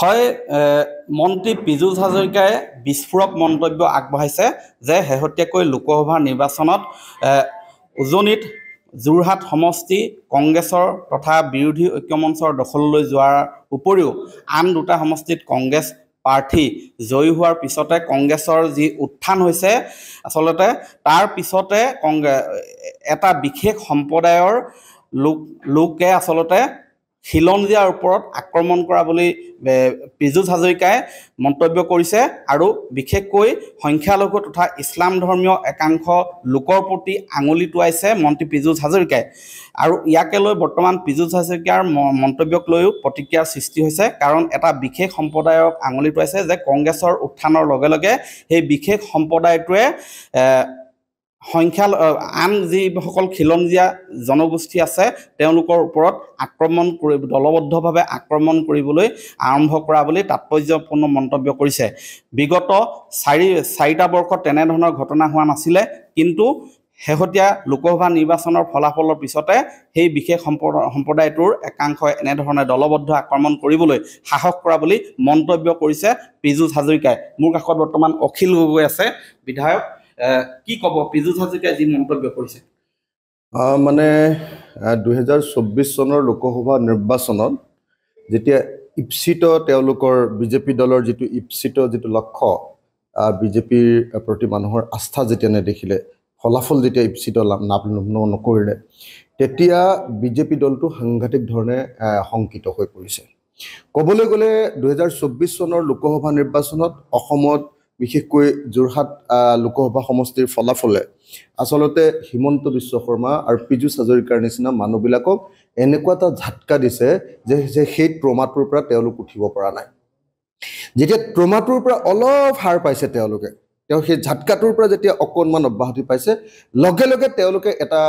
হয় মন্ত্ৰী পীযুষ হাজৰিকাই বিস্ফোৰক মন্তব্য আগবঢ়াইছে যে শেহতীয়াকৈ লোকসভাৰ নিৰ্বাচনত উজনিত যোৰহাট সমষ্টি কংগ্ৰেছৰ তথা বিৰোধী ঐক্যমঞ্চৰ দখললৈ যোৱাৰ উপৰিও আন দুটা সমষ্টিত কংগ্ৰেছ প্ৰাৰ্থী জয়ী হোৱাৰ পিছতে কংগ্ৰেছৰ যি উত্থান হৈছে আচলতে তাৰ পিছতে কংগ্ৰে এটা বিশেষ সম্প্ৰদায়ৰ লোক লোকে আচলতে খিলঞ্জীয়াৰ ওপৰত আক্ৰমণ কৰা বুলি পীযুষ হাজৰিকাই মন্তব্য কৰিছে আৰু বিশেষকৈ সংখ্যালঘু তথা ইছলাম ধৰ্মীয় একাংশ লোকৰ প্ৰতি আঙুলি টোৱাইছে মন্ত্ৰী পীযুষ হাজৰিকাই আৰু ইয়াকে লৈ বৰ্তমান পীযুষ হাজৰিকাৰ মন্তব্যক লৈও প্ৰতিক্ৰিয়াৰ সৃষ্টি হৈছে কাৰণ এটা বিশেষ সম্প্ৰদায়ক আঙুলি টোৱাইছে যে কংগ্ৰেছৰ উত্থানৰ লগে লগে সেই বিশেষ সম্প্ৰদায়টোৱে সংখ্যা আন যিসকল খিলঞ্জীয়া জনগোষ্ঠী আছে তেওঁলোকৰ ওপৰত আক্ৰমণ কৰি দলবদ্ধভাৱে আক্ৰমণ কৰিবলৈ আৰম্ভ কৰা বুলি তাৎপৰ্যপূৰ্ণ মন্তব্য কৰিছে বিগত চাৰি চাৰিটা বৰ্ষত তেনেধৰণৰ ঘটনা হোৱা নাছিলে কিন্তু শেহতীয়া লোকসভা নিৰ্বাচনৰ ফলাফলৰ পিছতে সেই বিশেষ সম্প্ৰদায়টোৰ একাংশই এনেধৰণে দলবদ্ধ আক্ৰমণ কৰিবলৈ সাহস কৰা বুলি মন্তব্য কৰিছে পীযুষ হাজৰিকাই মোৰ কাষত বৰ্তমান অখিল গগৈ আছে বিধায়ক কি ক'ব পীযুষ হাজৰিকাই যি মন্তব্য কৰিছে মানে দুহেজাৰ চৌব্বিছ চনৰ লোকসভা নিৰ্বাচনত যেতিয়া ইপচিত তেওঁলোকৰ বিজেপি দলৰ যিটো ইপচিত যিটো লক্ষ্য বিজেপিৰ প্ৰতি মানুহৰ আস্থা যেতিয়া নেদেখিলে ফলাফল যেতিয়া ইপচিত নকৰিলে তেতিয়া বিজেপি দলটো সাংঘাতিক ধৰণে শংকিত হৈ পৰিছে ক'বলৈ গ'লে দুহেজাৰ চৌব্বিছ চনৰ লোকসভা নিৰ্বাচনত অসমত বিশেষকৈ যোৰহাট লোকসভা সমষ্টিৰ ফলাফলে আচলতে হিমন্ত বিশ্ব শৰ্মা আৰু পীযুষ হাজৰিকাৰ নিচিনা মানুহবিলাকক এনেকুৱা এটা ঝাটকা দিছে যে সেই ট্ৰমাটোৰ পৰা তেওঁলোক উঠিব পৰা নাই যেতিয়া ট্ৰমাটোৰ পৰা অলপ হাৰ পাইছে তেওঁলোকে তেওঁ সেই ঝাটকাটোৰ পৰা যেতিয়া অকণমান অব্যাহতি পাইছে লগে লগে তেওঁলোকে এটা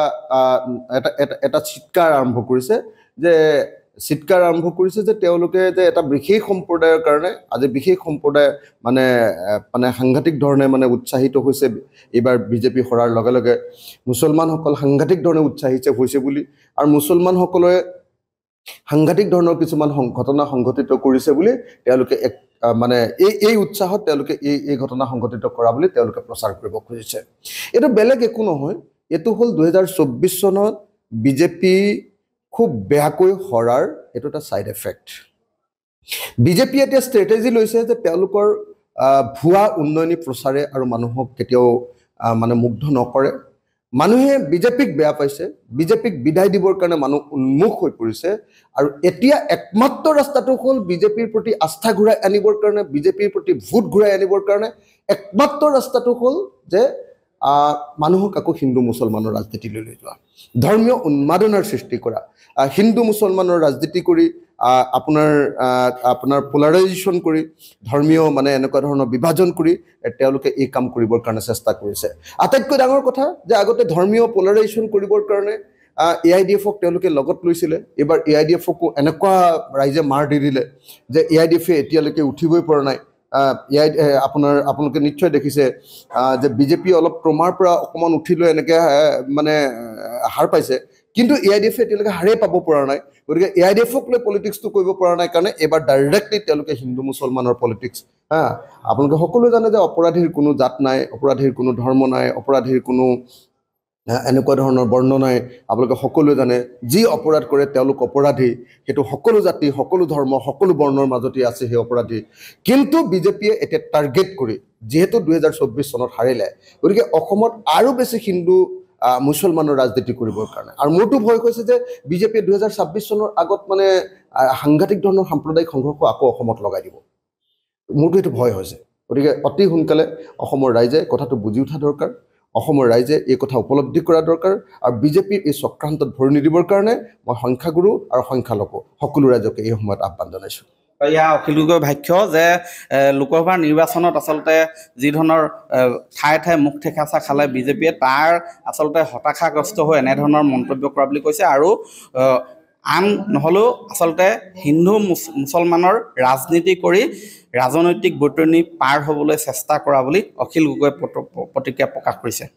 এটা এটা চিৎকাৰ আৰম্ভ কৰিছে যে চিৎকাৰ আৰম্ভ কৰিছে যে তেওঁলোকে যে এটা বিশেষ সম্প্ৰদায়ৰ কাৰণে আজি বিশেষ সম্প্ৰদায় মানে মানে সাংঘাতিক ধৰণে মানে উৎসাহিত হৈছে এইবাৰ বিজেপি সৰাৰ লগে লগে মুছলমানসকল সাংঘাতিক ধৰণে উৎসাহিত হৈছে বুলি আৰু মুছলমানসকলে সাংঘাতিক ধৰণৰ কিছুমান ঘটনা সংঘটিত কৰিছে বুলি তেওঁলোকে এক মানে এই এই উৎসাহত তেওঁলোকে এই এই ঘটনা সংঘটিত কৰা বুলি তেওঁলোকে প্ৰচাৰ কৰিব খুজিছে এইটো বেলেগ একো নহয় এইটো হ'ল দুহেজাৰ চৌব্বিছ চনত বিজেপিৰ খুব বেয়াকৈ সৰাৰ এইটো এটা ছাইড এফেক্ট বিজেপিয়ে এতিয়া ষ্ট্ৰেটেজি লৈছে যে তেওঁলোকৰ ভুৱা উন্নয়নী প্ৰচাৰে আৰু মানুহক কেতিয়াও মানে মুগ্ধ নকৰে মানুহে বিজেপিক বেয়া পাইছে বিজেপিক বিদায় দিবৰ কাৰণে মানুহ উন্মুখ হৈ পৰিছে আৰু এতিয়া একমাত্ৰ ৰাস্তাটো হ'ল বিজেপিৰ প্ৰতি আস্থা ঘূৰাই আনিবৰ কাৰণে বিজেপিৰ প্ৰতি ভোট ঘূৰাই আনিবৰ কাৰণে একমাত্ৰ ৰাস্তাটো হ'ল যে মানুহক আকৌ হিন্দু মুছলমানৰ ৰাজনীতিলৈ লৈ যোৱা ধৰ্মীয় উন্মাদনাৰ সৃষ্টি কৰা হিন্দু মুছলমানৰ ৰাজনীতি কৰি আপোনাৰ আপোনাৰ পোলাৰাইজেশ্যন কৰি ধৰ্মীয় মানে এনেকুৱা ধৰণৰ বিভাজন কৰি তেওঁলোকে এই কাম কৰিবৰ কাৰণে চেষ্টা কৰিছে আটাইতকৈ ডাঙৰ কথা যে আগতে ধৰ্মীয় পোলাৰাইজেশ্যন কৰিবৰ কাৰণে এ আই ডি এফক তেওঁলোকে লগত লৈছিলে এইবাৰ এ আই ডি এফকো এনেকুৱা ৰাইজে মাৰ দি দিলে যে এ আই ডি এফে এতিয়ালৈকে উঠিবই পৰা নাই ইয়াই আপোনাৰ আপোনালোকে নিশ্চয় দেখিছে যে বিজেপি অলপ ক্ৰমাৰ পৰা অকণমান উঠি লৈ এনেকৈ মানে হাৰ পাইছে কিন্তু এ আই ডি এফে এতিয়ালৈকে হাৰেই পাব পৰা নাই গতিকে এ আই ডি এফক লৈ পলিটিক্সটো কৰিব পৰা নাই কাৰণে এইবাৰ ডাইৰেক্টলি তেওঁলোকে হিন্দু মুছলমানৰ পলিটিক্স হা আপোনালোকে সকলোৱে জানে যে অপৰাধীৰ কোনো জাত নাই অপৰাধীৰ কোনো ধৰ্ম নাই অপৰাধীৰ কোনো এনেকুৱা ধৰণৰ বৰ্ণনাই আপোনালোকে সকলোৱে জানে যি অপৰাধ কৰে তেওঁলোক অপৰাধী সেইটো সকলো জাতি সকলো ধৰ্ম সকলো বৰ্ণৰ মাজতে আছে সেই অপৰাধী কিন্তু বিজেপিয়ে এতিয়া টাৰ্গেট কৰি যিহেতু দুহেজাৰ চৌব্বিছ চনত হাৰিলে গতিকে অসমত আৰু বেছি হিন্দু মুছলমানৰ ৰাজনীতি কৰিবৰ কাৰণে আৰু মোৰতো ভয় কৈছে যে বিজেপিয়ে দুহেজাৰ ছাব্বিছ চনৰ আগত মানে সাংঘাতিক ধৰণৰ সাম্প্ৰদায়িক সংঘৰ্ষ আকৌ অসমত লগাই দিব মোৰতো সেইটো ভয় হৈছে গতিকে অতি সোনকালে অসমৰ ৰাইজে কথাটো বুজি উঠা দৰকাৰ অসমৰ ৰাইজে এই কথা উপলব্ধি কৰা দৰকাৰ আৰু বিজেপিৰ এই চক্ৰান্তত ভৰি নিদিবৰ কাৰণে মই সংখ্যাগুৰু আৰু সংখ্যালঘু সকলো ৰাইজকে এই সময়ত আহ্বান জনাইছোঁ এয়া অখিল গগৈ ভাষ্য যে লোকসভাৰ নিৰ্বাচনত আচলতে যি ধৰণৰ ঠায়ে ঠায়ে মুখ ঠেকাচা খালে বিজেপিয়ে তাৰ আচলতে হতাশাগ্ৰস্ত হৈ এনেধৰণৰ মন্তব্য কৰা বুলি কৈছে আৰু আন নহ'লেও আচলতে হিন্দু মুছলমানৰ ৰাজনীতি কৰি ৰাজনৈতিক বৈতনি পাৰ হ'বলৈ চেষ্টা কৰা বুলি অখিল গগৈ প্ৰতিক্ৰিয়া প্ৰকাশ কৰিছে